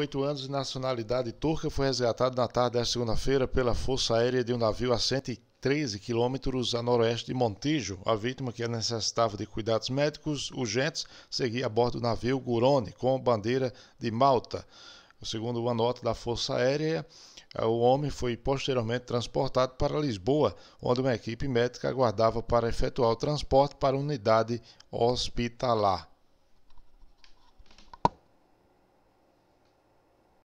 Oito anos de nacionalidade turca foi resgatado na tarde desta segunda-feira pela Força Aérea de um navio a 113 quilômetros a noroeste de Montijo. A vítima, que necessitava de cuidados médicos urgentes, seguia a bordo do navio Gurone com bandeira de Malta. Segundo uma nota da Força Aérea, o homem foi posteriormente transportado para Lisboa, onde uma equipe médica aguardava para efetuar o transporte para a unidade hospitalar.